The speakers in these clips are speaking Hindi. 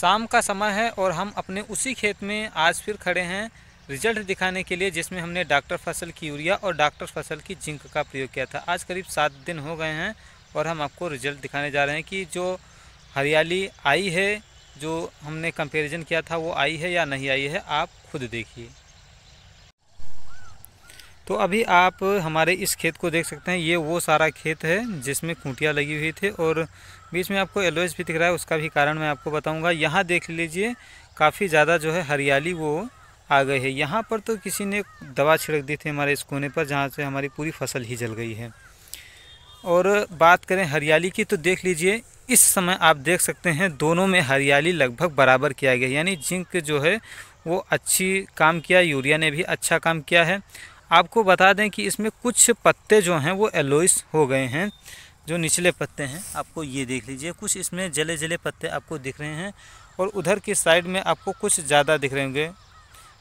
शाम का समय है और हम अपने उसी खेत में आज फिर खड़े हैं रिजल्ट दिखाने के लिए जिसमें हमने डॉक्टर फसल की यूरिया और डॉक्टर फसल की जिंक का प्रयोग किया था आज करीब सात दिन हो गए हैं और हम आपको रिजल्ट दिखाने जा रहे हैं कि जो हरियाली आई है जो हमने कंपेरिजन किया था वो आई है या नहीं आई है आप खुद देखिए तो अभी आप हमारे इस खेत को देख सकते हैं ये वो सारा खेत है जिसमें खूंटियाँ लगी हुई थी और बीच में आपको एलोएस भी दिख रहा है उसका भी कारण मैं आपको बताऊँगा यहाँ देख लीजिए काफ़ी ज़्यादा जो है हरियाली वो आ गई है यहाँ पर तो किसी ने दवा छिड़क दी थी हमारे इस कोने पर जहाँ से हमारी पूरी फसल ही जल गई है और बात करें हरियाली की तो देख लीजिए इस समय आप देख सकते हैं दोनों में हरियाली लगभग बराबर किया गया यानी जिंक जो है वो अच्छी काम किया यूरिया ने भी अच्छा काम किया है आपको बता दें कि इसमें कुछ पत्ते जो हैं वो एलोइस हो गए हैं जो निचले पत्ते हैं आपको ये देख लीजिए कुछ इसमें जले जले पत्ते आपको दिख रहे हैं और उधर की साइड में आपको कुछ ज़्यादा दिख रहे होंगे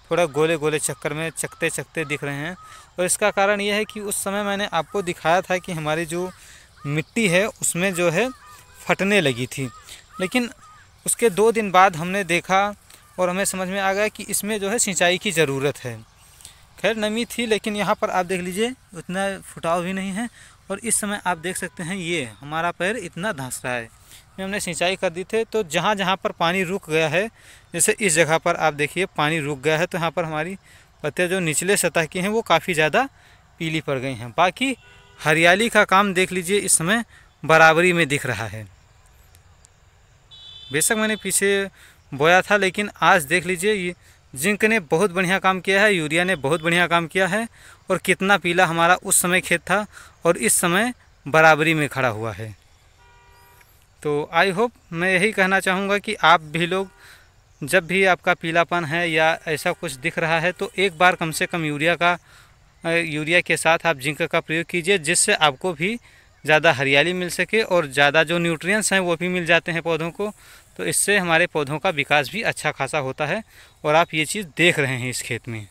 थोड़ा गोले गोले चक्कर में चकते चकते दिख रहे हैं और इसका कारण यह है कि उस समय मैंने आपको दिखाया था कि हमारी जो मिट्टी है उसमें जो है फटने लगी थी लेकिन उसके दो दिन बाद हमने देखा और हमें समझ में आ गया कि इसमें जो है सिंचाई की ज़रूरत है खैर नमी थी लेकिन यहाँ पर आप देख लीजिए उतना फुटाव भी नहीं है और इस समय आप देख सकते हैं ये हमारा पैर इतना धंस रहा है हमने सिंचाई कर दी थी तो जहाँ जहाँ पर पानी रुक गया है जैसे इस जगह पर आप देखिए पानी रुक गया है तो यहाँ पर हमारी पत्तियाँ जो निचले सतह की हैं वो काफ़ी ज़्यादा पीली पड़ गई हैं बाकी हरियाली का काम देख लीजिए इस समय बराबरी में दिख रहा है बेशक मैंने पीछे बोया था लेकिन आज देख लीजिए ये जिंक ने बहुत बढ़िया काम किया है यूरिया ने बहुत बढ़िया काम किया है और कितना पीला हमारा उस समय खेत था और इस समय बराबरी में खड़ा हुआ है तो आई होप मैं यही कहना चाहूँगा कि आप भी लोग जब भी आपका पीलापन है या ऐसा कुछ दिख रहा है तो एक बार कम से कम यूरिया का यूरिया के साथ आप जिंक का प्रयोग कीजिए जिससे आपको भी ज़्यादा हरियाली मिल सके और ज़्यादा जो न्यूट्रिएंट्स हैं वो भी मिल जाते हैं पौधों को तो इससे हमारे पौधों का विकास भी अच्छा खासा होता है और आप ये चीज़ देख रहे हैं इस खेत में